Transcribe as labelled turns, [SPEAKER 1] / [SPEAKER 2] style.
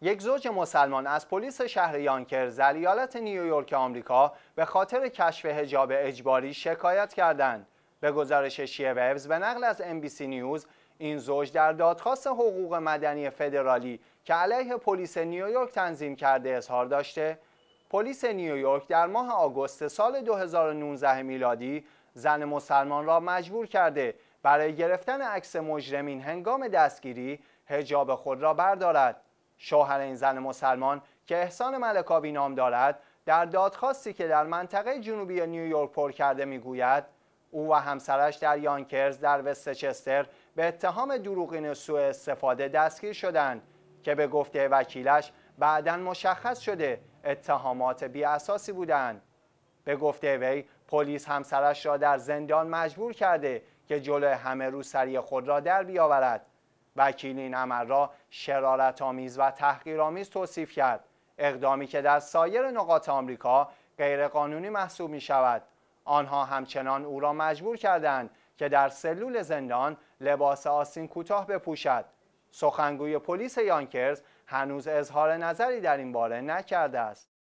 [SPEAKER 1] یک زوج مسلمان از پلیس شهر یانکر در نیویورک آمریکا به خاطر کشف هجاب اجباری شکایت کردند. به گزارش شیه ووز به نقل از سی نیوز این زوج در دادخواست حقوق مدنی فدرالی که علیه پلیس نیویورک تنظیم کرده اظهار داشته پلیس نیویورک در ماه آگوست سال 2019 میلادی زن مسلمان را مجبور کرده برای گرفتن عکس مجرمین هنگام دستگیری هجاب خود را بردارد شوهر این زن مسلمان که احسان ملکابی نام دارد در دادخواستی که در منطقه جنوبی نیویورک پر کرده میگوید او و همسرش در یانکرز در وستچستر به اتهام دروغین سوء استفاده دستگیر شدند که به گفته وکیلش بعدا مشخص شده اتهامات بی اساسی بودند به گفته وی پلیس همسرش را در زندان مجبور کرده که جلو همه روسری خود را در بیاورد وکیل این عمل را شرارت آمیز و تحقیرآمیز توصیف کرد اقدامی که در سایر نقاط آمریکا غیرقانونی محسوب می شود آنها همچنان او را مجبور کردند که در سلول زندان لباس آسین کوتاه بپوشد سخنگوی پلیس یانکرز هنوز اظهار نظری در این باره نکرده است